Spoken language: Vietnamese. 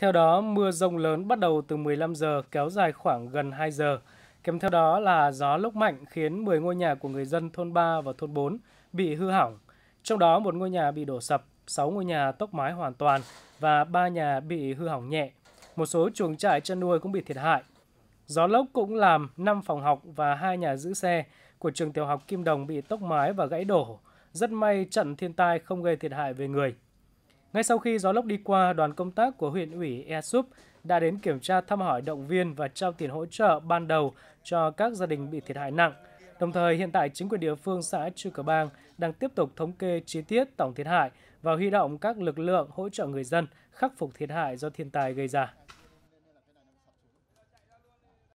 Theo đó, mưa rông lớn bắt đầu từ 15 giờ kéo dài khoảng gần 2 giờ. Kèm theo đó là gió lốc mạnh khiến 10 ngôi nhà của người dân thôn 3 và thôn 4 bị hư hỏng. Trong đó một ngôi nhà bị đổ sập, 6 ngôi nhà tốc mái hoàn toàn và 3 nhà bị hư hỏng nhẹ. Một số chuồng trại chăn nuôi cũng bị thiệt hại. Gió lốc cũng làm 5 phòng học và 2 nhà giữ xe của trường tiểu học Kim Đồng bị tốc mái và gãy đổ. Rất may trận thiên tai không gây thiệt hại về người. Ngay sau khi gió lốc đi qua, đoàn công tác của huyện ủy Esup đã đến kiểm tra thăm hỏi động viên và trao tiền hỗ trợ ban đầu cho các gia đình bị thiệt hại nặng. Đồng thời, hiện tại chính quyền địa phương xã Chư Cờ Bang đang tiếp tục thống kê chi tiết tổng thiệt hại và huy động các lực lượng hỗ trợ người dân khắc phục thiệt hại do thiên tai gây ra.